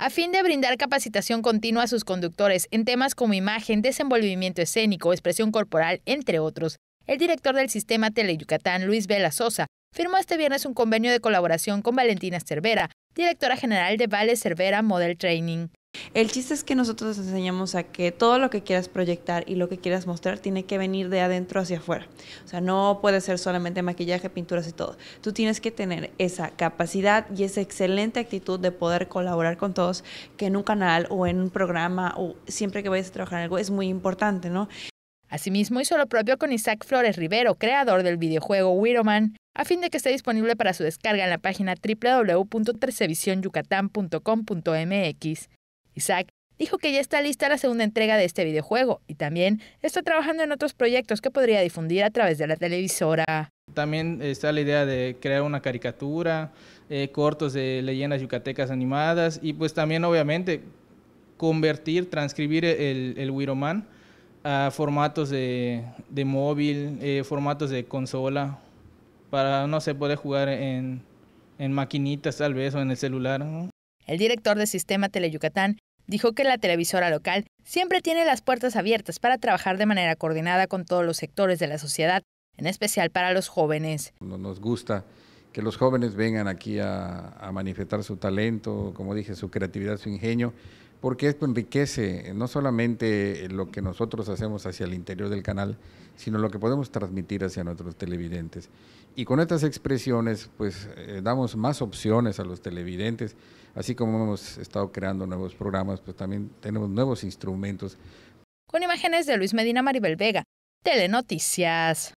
a fin de brindar capacitación continua a sus conductores en temas como imagen, desenvolvimiento escénico, expresión corporal, entre otros. El director del sistema Teleyucatán, Luis Vela Sosa, firmó este viernes un convenio de colaboración con Valentina Cervera, directora general de Vale Cervera Model Training. El chiste es que nosotros enseñamos a que todo lo que quieras proyectar y lo que quieras mostrar tiene que venir de adentro hacia afuera. O sea, no puede ser solamente maquillaje, pinturas y todo. Tú tienes que tener esa capacidad y esa excelente actitud de poder colaborar con todos, que en un canal o en un programa o siempre que vayas a trabajar en algo es muy importante, ¿no? Asimismo, hizo lo propio con Isaac Flores Rivero, creador del videojuego Wiroman, a fin de que esté disponible para su descarga en la página www.tercevisionyucatán.com.mx. Isaac dijo que ya está lista la segunda entrega de este videojuego y también está trabajando en otros proyectos que podría difundir a través de la televisora. También está la idea de crear una caricatura, eh, cortos de leyendas yucatecas animadas y pues también obviamente convertir, transcribir el, el Wiroman a formatos de, móvil, eh, formatos de consola, para, no se poder jugar en, maquinitas tal vez o en el celular. El director de Sistema Teleyucatán dijo que la televisora local siempre tiene las puertas abiertas para trabajar de manera coordinada con todos los sectores de la sociedad, en especial para los jóvenes. Nos gusta que los jóvenes vengan aquí a, manifestar su talento, como dije, su creatividad, su ingenio, porque esto enriquece no solamente lo que nosotros hacemos hacia el interior del canal, sino lo que podemos transmitir hacia nuestros televidentes. Y con estas expresiones, pues eh, damos más opciones a los televidentes, así como hemos estado creando nuevos programas, pues también tenemos nuevos instrumentos. Con imágenes de Luis Medina Maribel Vega, Telenoticias.